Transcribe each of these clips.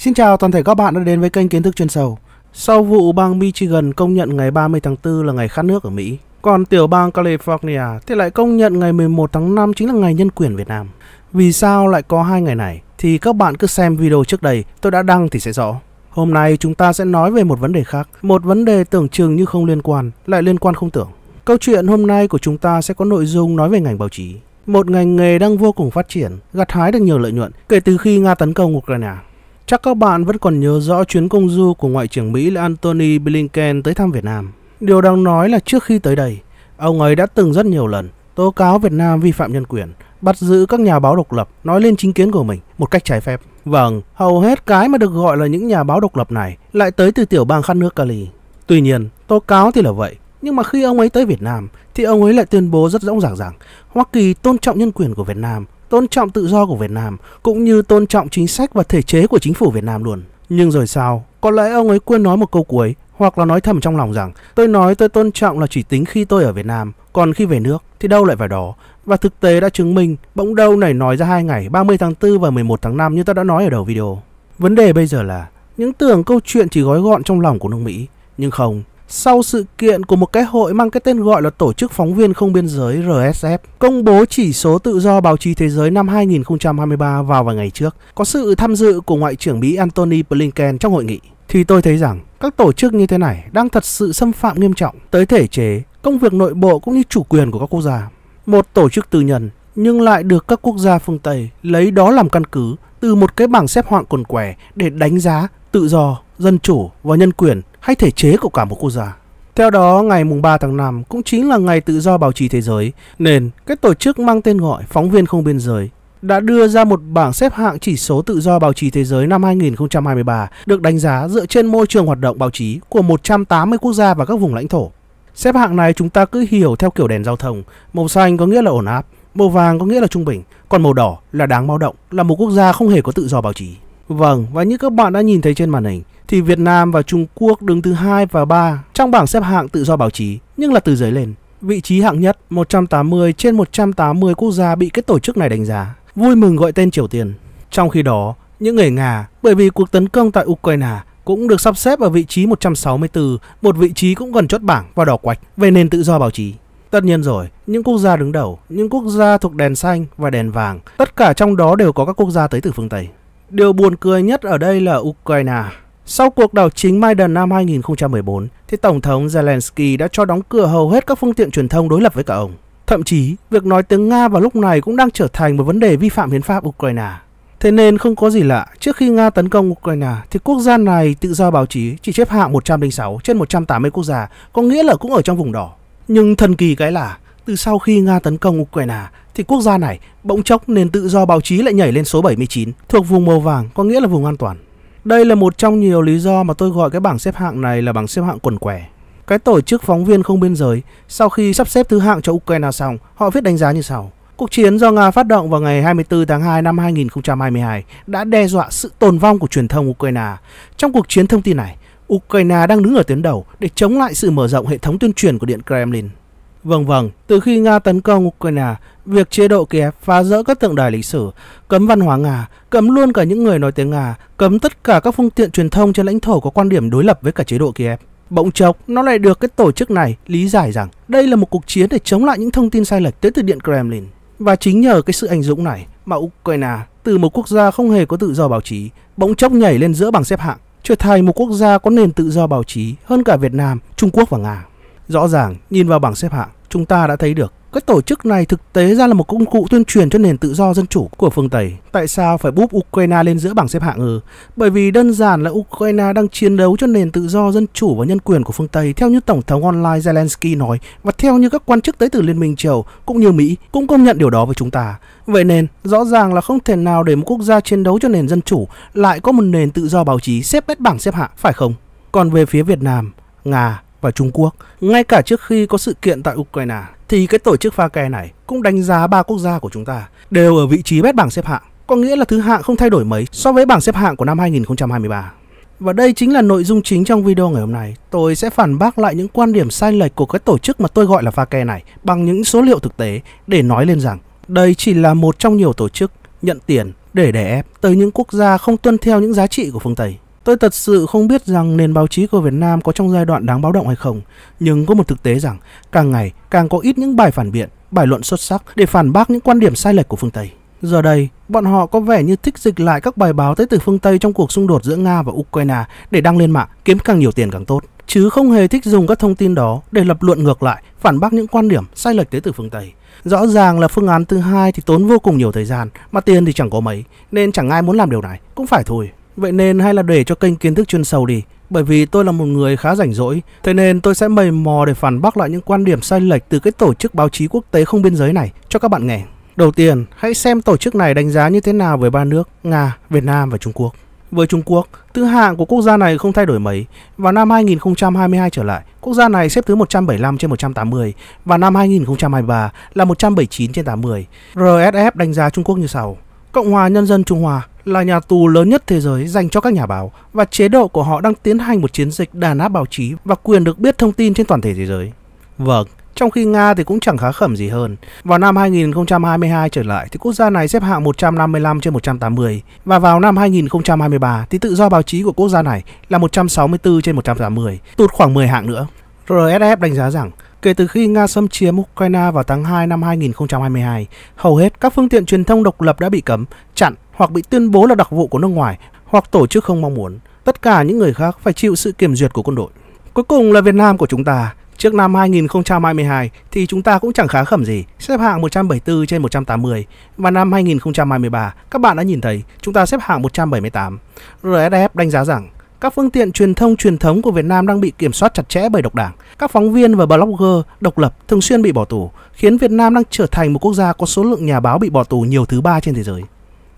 Xin chào toàn thể các bạn đã đến với kênh Kiến thức chuyên sâu. Sau vụ bang Michigan công nhận ngày 30 tháng 4 là ngày khát nước ở Mỹ, còn tiểu bang California thì lại công nhận ngày 11 tháng 5 chính là ngày nhân quyền Việt Nam. Vì sao lại có hai ngày này? Thì các bạn cứ xem video trước đây, tôi đã đăng thì sẽ rõ. Hôm nay chúng ta sẽ nói về một vấn đề khác, một vấn đề tưởng chừng như không liên quan, lại liên quan không tưởng. Câu chuyện hôm nay của chúng ta sẽ có nội dung nói về ngành báo chí, một ngành nghề đang vô cùng phát triển, gặt hái được nhiều lợi nhuận kể từ khi Nga tấn công Ukraine. Chắc các bạn vẫn còn nhớ rõ chuyến công du của Ngoại trưởng Mỹ là Antony Blinken tới thăm Việt Nam. Điều đáng nói là trước khi tới đây, ông ấy đã từng rất nhiều lần tố cáo Việt Nam vi phạm nhân quyền, bắt giữ các nhà báo độc lập nói lên chính kiến của mình một cách trái phép. Vâng, hầu hết cái mà được gọi là những nhà báo độc lập này lại tới từ tiểu bang khát nước Cali. Tuy nhiên, tố cáo thì là vậy, nhưng mà khi ông ấy tới Việt Nam thì ông ấy lại tuyên bố rất rõ ràng rằng Hoa Kỳ tôn trọng nhân quyền của Việt Nam tôn trọng tự do của Việt Nam cũng như tôn trọng chính sách và thể chế của chính phủ Việt Nam luôn. Nhưng rồi sao? Có lẽ ông ấy quên nói một câu cuối hoặc là nói thầm trong lòng rằng tôi nói tôi tôn trọng là chỉ tính khi tôi ở Việt Nam, còn khi về nước thì đâu lại phải đó. Và thực tế đã chứng minh bỗng đâu này nói ra hai ngày 30 tháng 4 và 11 tháng 5 như ta đã nói ở đầu video. Vấn đề bây giờ là những tưởng câu chuyện chỉ gói gọn trong lòng của nước Mỹ, nhưng không, sau sự kiện của một cái hội mang cái tên gọi là Tổ chức Phóng viên Không Biên giới RSF công bố chỉ số tự do báo chí thế giới năm 2023 vào vài ngày trước, có sự tham dự của Ngoại trưởng Mỹ Antony Blinken trong hội nghị, thì tôi thấy rằng các tổ chức như thế này đang thật sự xâm phạm nghiêm trọng tới thể chế, công việc nội bộ cũng như chủ quyền của các quốc gia. Một tổ chức tư nhân nhưng lại được các quốc gia phương Tây lấy đó làm căn cứ từ một cái bảng xếp hạng quần què để đánh giá tự do, dân chủ và nhân quyền hay thể chế của cả một quốc gia. Theo đó, ngày mùng 3 tháng 5 cũng chính là ngày tự do báo chí thế giới, nên các tổ chức mang tên gọi Phóng viên không biên giới đã đưa ra một bảng xếp hạng chỉ số tự do báo chí thế giới năm 2023 được đánh giá dựa trên môi trường hoạt động báo chí của 180 quốc gia và các vùng lãnh thổ. Xếp hạng này chúng ta cứ hiểu theo kiểu đèn giao thông, màu xanh có nghĩa là ổn áp, màu vàng có nghĩa là trung bình, còn màu đỏ là đáng báo động, là một quốc gia không hề có tự do báo chí. Vâng, và như các bạn đã nhìn thấy trên màn hình thì Việt Nam và Trung Quốc đứng thứ hai và 3 trong bảng xếp hạng tự do báo chí, nhưng là từ dưới lên. Vị trí hạng nhất 180 trên 180 quốc gia bị cái tổ chức này đánh giá, vui mừng gọi tên Triều Tiên. Trong khi đó, những người Nga bởi vì cuộc tấn công tại Ukraine cũng được sắp xếp ở vị trí 164, một vị trí cũng gần chốt bảng và đỏ quạch về nền tự do báo chí. Tất nhiên rồi, những quốc gia đứng đầu, những quốc gia thuộc đèn xanh và đèn vàng, tất cả trong đó đều có các quốc gia tới từ phương Tây. Điều buồn cười nhất ở đây là Ukraine. Sau cuộc đảo chính Maidan năm 2014, thì Tổng thống Zelensky đã cho đóng cửa hầu hết các phương tiện truyền thông đối lập với cả ông. Thậm chí, việc nói tiếng Nga vào lúc này cũng đang trở thành một vấn đề vi phạm hiến pháp Ukraine. Thế nên không có gì lạ, trước khi Nga tấn công Ukraine thì quốc gia này tự do báo chí chỉ xếp hạng 106 trên 180 quốc gia, có nghĩa là cũng ở trong vùng đỏ. Nhưng thần kỳ cái là, từ sau khi Nga tấn công Ukraine thì quốc gia này bỗng chốc nền tự do báo chí lại nhảy lên số 79, thuộc vùng màu vàng, có nghĩa là vùng an toàn. Đây là một trong nhiều lý do mà tôi gọi cái bảng xếp hạng này là bảng xếp hạng quần què. Cái tổ chức phóng viên không biên giới, sau khi sắp xếp thứ hạng cho Ukraine xong, họ viết đánh giá như sau. Cuộc chiến do Nga phát động vào ngày 24 tháng 2 năm 2022 đã đe dọa sự tồn vong của truyền thông Ukraine. Trong cuộc chiến thông tin này, Ukraine đang đứng ở tuyến đầu để chống lại sự mở rộng hệ thống tuyên truyền của Điện Kremlin. Vâng vâng, từ khi Nga tấn công Ukraine, việc chế độ Kiev phá rỡ các tượng đài lịch sử, cấm văn hóa Nga, cấm luôn cả những người nói tiếng Nga, cấm tất cả các phương tiện truyền thông trên lãnh thổ có quan điểm đối lập với cả chế độ Kiev. Bỗng chốc, nó lại được cái tổ chức này lý giải rằng đây là một cuộc chiến để chống lại những thông tin sai lệch tới từ Điện Kremlin. Và chính nhờ cái sự anh dũng này mà Ukraine, từ một quốc gia không hề có tự do báo chí, bỗng chốc nhảy lên giữa bảng xếp hạng, trở thành một quốc gia có nền tự do báo chí hơn cả Việt Nam, Trung Quốc và Nga. Rõ ràng, nhìn vào bảng xếp hạng, chúng ta đã thấy được các tổ chức này thực tế ra là một công cụ tuyên truyền cho nền tự do dân chủ của phương Tây. Tại sao phải búp Ukraine lên giữa bảng xếp hạng ư? Bởi vì đơn giản là Ukraine đang chiến đấu cho nền tự do dân chủ và nhân quyền của phương Tây theo như Tổng thống online Zelensky nói và theo như các quan chức tới từ Liên minh châu cũng như Mỹ cũng công nhận điều đó với chúng ta. Vậy nên, rõ ràng là không thể nào để một quốc gia chiến đấu cho nền dân chủ lại có một nền tự do báo chí xếp bét bảng xếp hạng, phải không? Còn về phía Việt Nam, Nga, và Trung Quốc. Ngay cả trước khi có sự kiện tại Ukraine thì cái tổ chức pha ke này cũng đánh giá ba quốc gia của chúng ta đều ở vị trí bét bảng xếp hạng, có nghĩa là thứ hạng không thay đổi mấy so với bảng xếp hạng của năm 2023. Và đây chính là nội dung chính trong video ngày hôm nay. Tôi sẽ phản bác lại những quan điểm sai lệch của cái tổ chức mà tôi gọi là pha ke này bằng những số liệu thực tế để nói lên rằng đây chỉ là một trong nhiều tổ chức nhận tiền để đè ép tới những quốc gia không tuân theo những giá trị của phương Tây. Tôi thật sự không biết rằng nền báo chí của Việt Nam có trong giai đoạn đáng báo động hay không, nhưng có một thực tế rằng càng ngày càng có ít những bài phản biện, bài luận xuất sắc để phản bác những quan điểm sai lệch của phương Tây. Giờ đây, bọn họ có vẻ như thích dịch lại các bài báo tới từ phương Tây trong cuộc xung đột giữa Nga và Ukraine để đăng lên mạng kiếm càng nhiều tiền càng tốt, chứ không hề thích dùng các thông tin đó để lập luận ngược lại, phản bác những quan điểm sai lệch tới từ phương Tây. Rõ ràng là phương án thứ hai thì tốn vô cùng nhiều thời gian, mà tiền thì chẳng có mấy, nên chẳng ai muốn làm điều này, cũng phải thôi. Vậy nên hay là để cho kênh kiến thức chuyên sâu đi, bởi vì tôi là một người khá rảnh rỗi, thế nên tôi sẽ mầy mò để phản bác lại những quan điểm sai lệch từ cái tổ chức báo chí quốc tế không biên giới này cho các bạn nghe. Đầu tiên, hãy xem tổ chức này đánh giá như thế nào với ba nước Nga, Việt Nam và Trung Quốc. Với Trung Quốc, thứ hạng của quốc gia này không thay đổi mấy. Vào năm 2022 trở lại, quốc gia này xếp thứ 175 trên 180 và năm 2023 là 179 trên 80. RSF đánh giá Trung Quốc như sau. Cộng hòa Nhân dân Trung Hoa là nhà tù lớn nhất thế giới dành cho các nhà báo và chế độ của họ đang tiến hành một chiến dịch đàn áp báo chí và quyền được biết thông tin trên toàn thể thế giới. Vâng, trong khi Nga thì cũng chẳng khá khẩm gì hơn. Vào năm 2022 trở lại thì quốc gia này xếp hạng 155 trên 180 và vào năm 2023 thì tự do báo chí của quốc gia này là 164 trên 180, tụt khoảng 10 hạng nữa. RSF đánh giá rằng Kể từ khi Nga xâm chiếm Ukraine vào tháng 2 năm 2022, hầu hết các phương tiện truyền thông độc lập đã bị cấm, chặn hoặc bị tuyên bố là đặc vụ của nước ngoài hoặc tổ chức không mong muốn. Tất cả những người khác phải chịu sự kiểm duyệt của quân đội. Cuối cùng là Việt Nam của chúng ta. Trước năm 2022 thì chúng ta cũng chẳng khá khẩm gì, xếp hạng 174 trên 180. Và năm 2023, các bạn đã nhìn thấy, chúng ta xếp hạng 178. RSF đánh giá rằng các phương tiện truyền thông truyền thống của Việt Nam đang bị kiểm soát chặt chẽ bởi độc đảng. Các phóng viên và blogger độc lập thường xuyên bị bỏ tù, khiến Việt Nam đang trở thành một quốc gia có số lượng nhà báo bị bỏ tù nhiều thứ ba trên thế giới.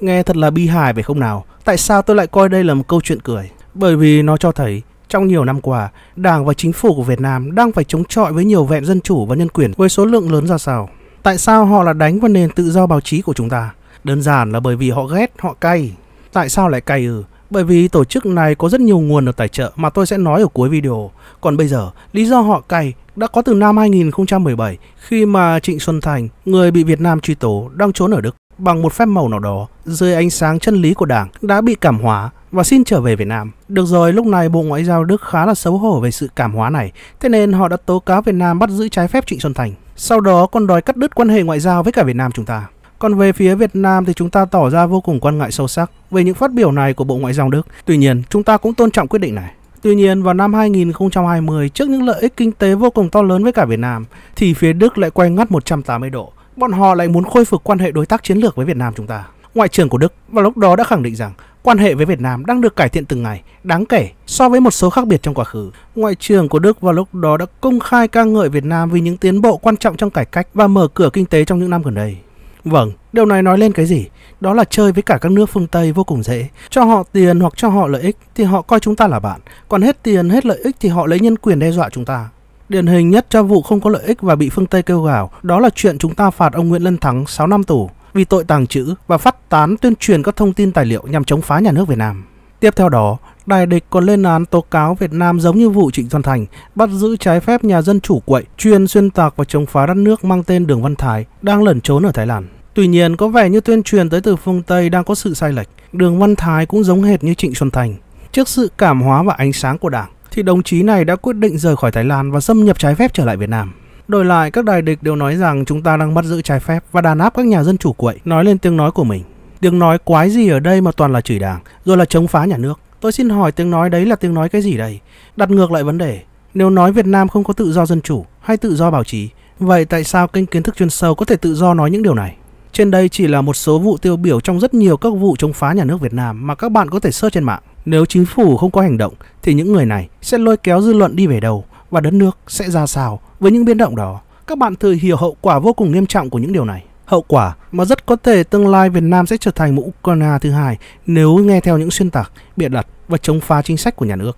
Nghe thật là bi hài phải không nào? Tại sao tôi lại coi đây là một câu chuyện cười? Bởi vì nó cho thấy trong nhiều năm qua, Đảng và chính phủ của Việt Nam đang phải chống chọi với nhiều vẹn dân chủ và nhân quyền với số lượng lớn ra sao. Tại sao họ là đánh vào nền tự do báo chí của chúng ta? Đơn giản là bởi vì họ ghét, họ cay. Tại sao lại cay ừ? Bởi vì tổ chức này có rất nhiều nguồn được tài trợ mà tôi sẽ nói ở cuối video. Còn bây giờ, lý do họ cày đã có từ năm 2017 khi mà Trịnh Xuân Thành, người bị Việt Nam truy tố, đang trốn ở Đức bằng một phép màu nào đó dưới ánh sáng chân lý của đảng đã bị cảm hóa và xin trở về Việt Nam. Được rồi, lúc này Bộ Ngoại giao Đức khá là xấu hổ về sự cảm hóa này, thế nên họ đã tố cáo Việt Nam bắt giữ trái phép Trịnh Xuân Thành. Sau đó còn đòi cắt đứt quan hệ ngoại giao với cả Việt Nam chúng ta. Còn về phía Việt Nam thì chúng ta tỏ ra vô cùng quan ngại sâu sắc về những phát biểu này của Bộ Ngoại giao Đức. Tuy nhiên, chúng ta cũng tôn trọng quyết định này. Tuy nhiên, vào năm 2020, trước những lợi ích kinh tế vô cùng to lớn với cả Việt Nam, thì phía Đức lại quay ngắt 180 độ. Bọn họ lại muốn khôi phục quan hệ đối tác chiến lược với Việt Nam chúng ta. Ngoại trưởng của Đức vào lúc đó đã khẳng định rằng quan hệ với Việt Nam đang được cải thiện từng ngày, đáng kể so với một số khác biệt trong quá khứ. Ngoại trưởng của Đức vào lúc đó đã công khai ca ngợi Việt Nam vì những tiến bộ quan trọng trong cải cách và mở cửa kinh tế trong những năm gần đây. Vâng, điều này nói lên cái gì? Đó là chơi với cả các nước phương Tây vô cùng dễ. Cho họ tiền hoặc cho họ lợi ích thì họ coi chúng ta là bạn. Còn hết tiền, hết lợi ích thì họ lấy nhân quyền đe dọa chúng ta. Điển hình nhất cho vụ không có lợi ích và bị phương Tây kêu gào, đó là chuyện chúng ta phạt ông Nguyễn Lân Thắng 6 năm tù vì tội tàng trữ và phát tán tuyên truyền các thông tin tài liệu nhằm chống phá nhà nước Việt Nam. Tiếp theo đó, đài địch còn lên án tố cáo Việt Nam giống như vụ Trịnh Xuân Thành bắt giữ trái phép nhà dân chủ quậy, chuyên xuyên tạc và chống phá đất nước mang tên Đường Văn Thái đang lẩn trốn ở Thái Lan. Tuy nhiên, có vẻ như tuyên truyền tới từ phương Tây đang có sự sai lệch. Đường Văn Thái cũng giống hệt như Trịnh Xuân Thành. Trước sự cảm hóa và ánh sáng của Đảng, thì đồng chí này đã quyết định rời khỏi Thái Lan và xâm nhập trái phép trở lại Việt Nam. Đổi lại, các đài địch đều nói rằng chúng ta đang bắt giữ trái phép và đàn áp các nhà dân chủ quậy, nói lên tiếng nói của mình. Tiếng nói quái gì ở đây mà toàn là chửi đảng, rồi là chống phá nhà nước. Tôi xin hỏi tiếng nói đấy là tiếng nói cái gì đây? Đặt ngược lại vấn đề, nếu nói Việt Nam không có tự do dân chủ hay tự do báo chí, vậy tại sao kênh kiến thức chuyên sâu có thể tự do nói những điều này? Trên đây chỉ là một số vụ tiêu biểu trong rất nhiều các vụ chống phá nhà nước Việt Nam mà các bạn có thể search trên mạng. Nếu chính phủ không có hành động thì những người này sẽ lôi kéo dư luận đi về đầu và đất nước sẽ ra sao với những biến động đó. Các bạn thử hiểu hậu quả vô cùng nghiêm trọng của những điều này. Hậu quả mà rất có thể tương lai Việt Nam sẽ trở thành một Ukraine thứ hai nếu nghe theo những xuyên tạc, bịa đặt và chống phá chính sách của nhà nước.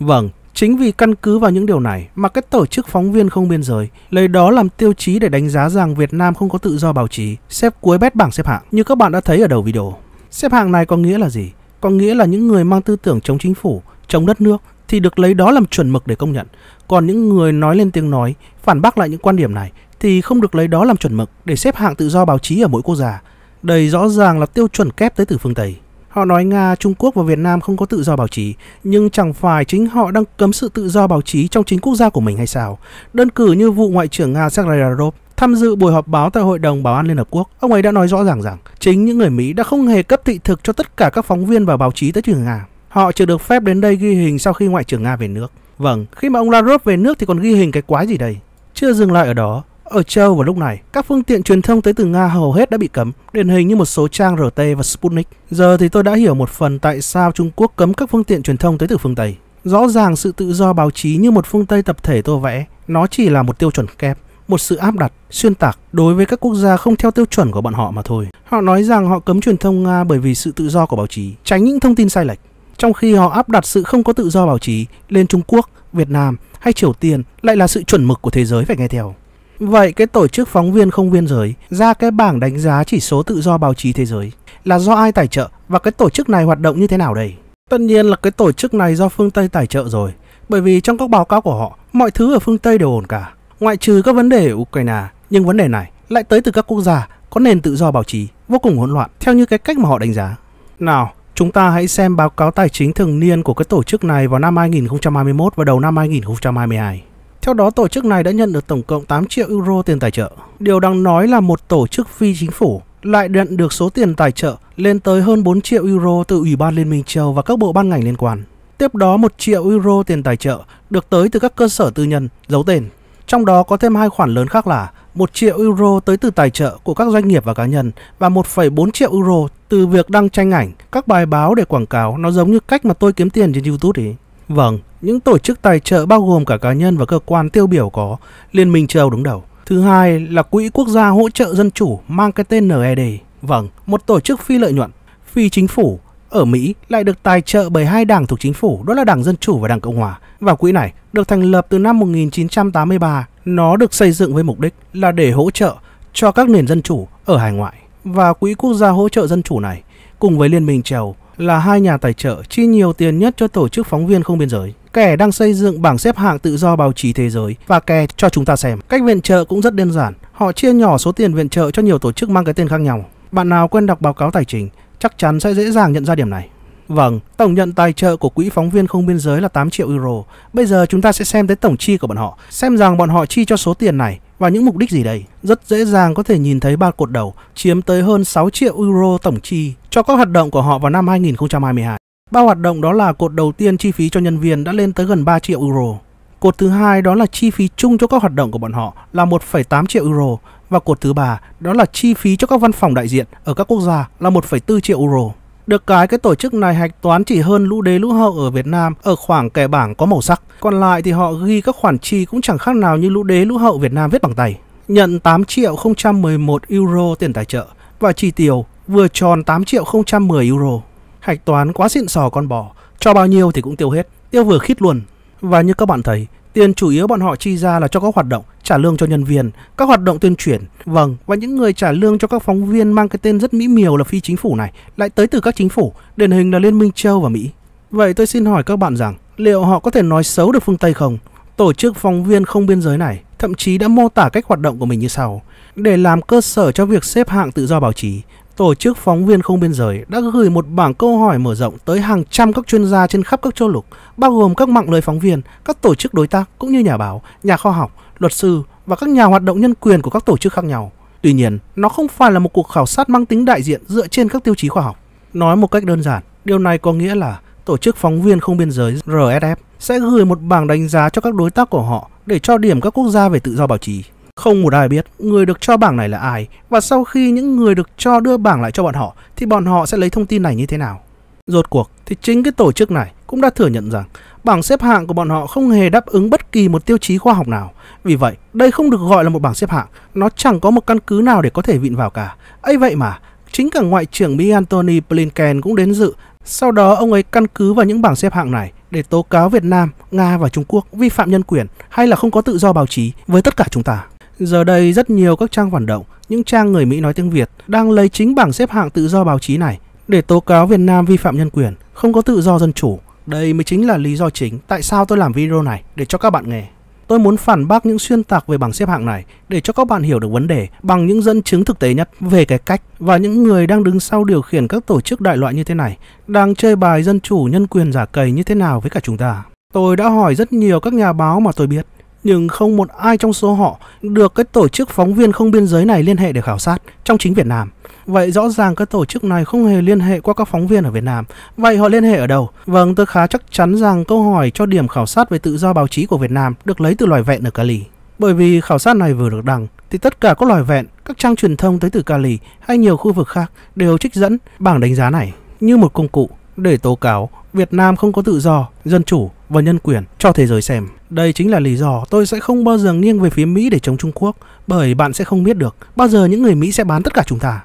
Vâng, Chính vì căn cứ vào những điều này mà các tổ chức phóng viên không biên giới lấy đó làm tiêu chí để đánh giá rằng Việt Nam không có tự do báo chí, xếp cuối bét bảng xếp hạng như các bạn đã thấy ở đầu video. Xếp hạng này có nghĩa là gì? Có nghĩa là những người mang tư tưởng chống chính phủ, chống đất nước thì được lấy đó làm chuẩn mực để công nhận. Còn những người nói lên tiếng nói, phản bác lại những quan điểm này thì không được lấy đó làm chuẩn mực để xếp hạng tự do báo chí ở mỗi quốc gia. Đây rõ ràng là tiêu chuẩn kép tới từ phương Tây. Họ nói Nga, Trung Quốc và Việt Nam không có tự do báo chí, nhưng chẳng phải chính họ đang cấm sự tự do báo chí trong chính quốc gia của mình hay sao? Đơn cử như vụ Ngoại trưởng Nga Sergei Lavrov tham dự buổi họp báo tại Hội đồng Bảo an Liên Hợp Quốc, ông ấy đã nói rõ ràng rằng chính những người Mỹ đã không hề cấp thị thực cho tất cả các phóng viên và báo chí tới trường Nga. Họ chưa được phép đến đây ghi hình sau khi Ngoại trưởng Nga về nước. Vâng, khi mà ông Lavrov về nước thì còn ghi hình cái quái gì đây? Chưa dừng lại ở đó, ở châu vào lúc này, các phương tiện truyền thông tới từ Nga hầu hết đã bị cấm, điển hình như một số trang RT và Sputnik. Giờ thì tôi đã hiểu một phần tại sao Trung Quốc cấm các phương tiện truyền thông tới từ phương Tây. Rõ ràng sự tự do báo chí như một phương Tây tập thể tô vẽ, nó chỉ là một tiêu chuẩn kép, một sự áp đặt, xuyên tạc đối với các quốc gia không theo tiêu chuẩn của bọn họ mà thôi. Họ nói rằng họ cấm truyền thông Nga bởi vì sự tự do của báo chí, tránh những thông tin sai lệch. Trong khi họ áp đặt sự không có tự do báo chí lên Trung Quốc, Việt Nam hay Triều Tiên lại là sự chuẩn mực của thế giới phải nghe theo. Vậy cái tổ chức phóng viên không biên giới ra cái bảng đánh giá chỉ số tự do báo chí thế giới là do ai tài trợ và cái tổ chức này hoạt động như thế nào đây? Tất nhiên là cái tổ chức này do phương Tây tài trợ rồi, bởi vì trong các báo cáo của họ, mọi thứ ở phương Tây đều ổn cả, ngoại trừ các vấn đề ở Ukraine, nhưng vấn đề này lại tới từ các quốc gia có nền tự do báo chí vô cùng hỗn loạn theo như cái cách mà họ đánh giá. Nào, chúng ta hãy xem báo cáo tài chính thường niên của cái tổ chức này vào năm 2021 và đầu năm 2022. Theo đó, tổ chức này đã nhận được tổng cộng 8 triệu euro tiền tài trợ. Điều đáng nói là một tổ chức phi chính phủ lại nhận được số tiền tài trợ lên tới hơn 4 triệu euro từ Ủy ban Liên minh châu và các bộ ban ngành liên quan. Tiếp đó 1 triệu euro tiền tài trợ được tới từ các cơ sở tư nhân, giấu tên. Trong đó có thêm hai khoản lớn khác là 1 triệu euro tới từ tài trợ của các doanh nghiệp và cá nhân và 1,4 triệu euro từ việc đăng tranh ảnh, các bài báo để quảng cáo. Nó giống như cách mà tôi kiếm tiền trên YouTube ấy. Vâng, những tổ chức tài trợ bao gồm cả cá nhân và cơ quan tiêu biểu có Liên minh châu Âu đứng đầu. Thứ hai là Quỹ Quốc gia Hỗ trợ Dân chủ mang cái tên NED. Vâng, một tổ chức phi lợi nhuận, phi chính phủ ở Mỹ lại được tài trợ bởi hai đảng thuộc chính phủ, đó là Đảng Dân Chủ và Đảng Cộng Hòa. Và quỹ này được thành lập từ năm 1983. Nó được xây dựng với mục đích là để hỗ trợ cho các nền dân chủ ở hải ngoại. Và Quỹ Quốc gia Hỗ trợ Dân chủ này cùng với Liên minh châu là hai nhà tài trợ chi nhiều tiền nhất cho tổ chức phóng viên không biên giới kẻ đang xây dựng bảng xếp hạng tự do báo chí thế giới và kè cho chúng ta xem. Cách viện trợ cũng rất đơn giản, họ chia nhỏ số tiền viện trợ cho nhiều tổ chức mang cái tên khác nhau. Bạn nào quen đọc báo cáo tài chính chắc chắn sẽ dễ dàng nhận ra điểm này. Vâng, tổng nhận tài trợ của quỹ phóng viên không biên giới là 8 triệu euro. Bây giờ chúng ta sẽ xem tới tổng chi của bọn họ, xem rằng bọn họ chi cho số tiền này và những mục đích gì đây. Rất dễ dàng có thể nhìn thấy ba cột đầu chiếm tới hơn 6 triệu euro tổng chi cho các hoạt động của họ vào năm 2022. Ba hoạt động đó là cột đầu tiên chi phí cho nhân viên đã lên tới gần 3 triệu euro. Cột thứ hai đó là chi phí chung cho các hoạt động của bọn họ là 1,8 triệu euro và cột thứ ba đó là chi phí cho các văn phòng đại diện ở các quốc gia là 1,4 triệu euro. Được cái cái tổ chức này hạch toán chỉ hơn lũ đế lũ hậu ở Việt Nam ở khoảng kẻ bảng có màu sắc. Còn lại thì họ ghi các khoản chi cũng chẳng khác nào như lũ đế lũ hậu Việt Nam viết bằng tay. Nhận 8 triệu 011 euro tiền tài trợ và chi tiêu vừa tròn 8 triệu 010 euro. Hạch toán quá xịn sò con bò, cho bao nhiêu thì cũng tiêu hết, tiêu vừa khít luôn. Và như các bạn thấy, tiền chủ yếu bọn họ chi ra là cho các hoạt động trả lương cho nhân viên, các hoạt động tuyên truyền. Vâng, và những người trả lương cho các phóng viên mang cái tên rất mỹ miều là phi chính phủ này lại tới từ các chính phủ, điển hình là Liên minh châu và Mỹ. Vậy tôi xin hỏi các bạn rằng, liệu họ có thể nói xấu được phương Tây không? Tổ chức phóng viên không biên giới này thậm chí đã mô tả cách hoạt động của mình như sau. Để làm cơ sở cho việc xếp hạng tự do báo chí, Tổ chức Phóng viên Không Biên Giới đã gửi một bảng câu hỏi mở rộng tới hàng trăm các chuyên gia trên khắp các châu lục, bao gồm các mạng lưới phóng viên, các tổ chức đối tác cũng như nhà báo, nhà khoa học, luật sư và các nhà hoạt động nhân quyền của các tổ chức khác nhau. Tuy nhiên, nó không phải là một cuộc khảo sát mang tính đại diện dựa trên các tiêu chí khoa học. Nói một cách đơn giản, điều này có nghĩa là tổ chức phóng viên không biên giới RSF sẽ gửi một bảng đánh giá cho các đối tác của họ để cho điểm các quốc gia về tự do báo chí. Không một ai biết người được cho bảng này là ai và sau khi những người được cho đưa bảng lại cho bọn họ thì bọn họ sẽ lấy thông tin này như thế nào. Rốt cuộc thì chính cái tổ chức này cũng đã thừa nhận rằng bảng xếp hạng của bọn họ không hề đáp ứng bất kỳ một tiêu chí khoa học nào. Vì vậy, đây không được gọi là một bảng xếp hạng, nó chẳng có một căn cứ nào để có thể vịn vào cả. ấy vậy mà, chính cả Ngoại trưởng Mỹ Antony Blinken cũng đến dự, sau đó ông ấy căn cứ vào những bảng xếp hạng này để tố cáo Việt Nam, Nga và Trung Quốc vi phạm nhân quyền hay là không có tự do báo chí với tất cả chúng ta. Giờ đây rất nhiều các trang phản động, những trang người Mỹ nói tiếng Việt đang lấy chính bảng xếp hạng tự do báo chí này để tố cáo Việt Nam vi phạm nhân quyền, không có tự do dân chủ đây mới chính là lý do chính tại sao tôi làm video này để cho các bạn nghe. Tôi muốn phản bác những xuyên tạc về bảng xếp hạng này để cho các bạn hiểu được vấn đề bằng những dẫn chứng thực tế nhất về cái cách và những người đang đứng sau điều khiển các tổ chức đại loại như thế này đang chơi bài dân chủ nhân quyền giả cầy như thế nào với cả chúng ta. Tôi đã hỏi rất nhiều các nhà báo mà tôi biết nhưng không một ai trong số họ được cái tổ chức phóng viên không biên giới này liên hệ để khảo sát trong chính Việt Nam. Vậy rõ ràng các tổ chức này không hề liên hệ qua các phóng viên ở Việt Nam. Vậy họ liên hệ ở đâu? Vâng, tôi khá chắc chắn rằng câu hỏi cho điểm khảo sát về tự do báo chí của Việt Nam được lấy từ loài vẹn ở Cali. Bởi vì khảo sát này vừa được đăng, thì tất cả các loài vẹn, các trang truyền thông tới từ Cali hay nhiều khu vực khác đều trích dẫn bảng đánh giá này như một công cụ để tố cáo Việt Nam không có tự do, dân chủ và nhân quyền cho thế giới xem. Đây chính là lý do tôi sẽ không bao giờ nghiêng về phía Mỹ để chống Trung Quốc, bởi bạn sẽ không biết được bao giờ những người Mỹ sẽ bán tất cả chúng ta.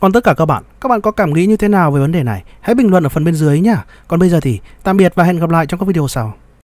Còn tất cả các bạn, các bạn có cảm nghĩ như thế nào về vấn đề này? Hãy bình luận ở phần bên dưới nhé. Còn bây giờ thì tạm biệt và hẹn gặp lại trong các video sau.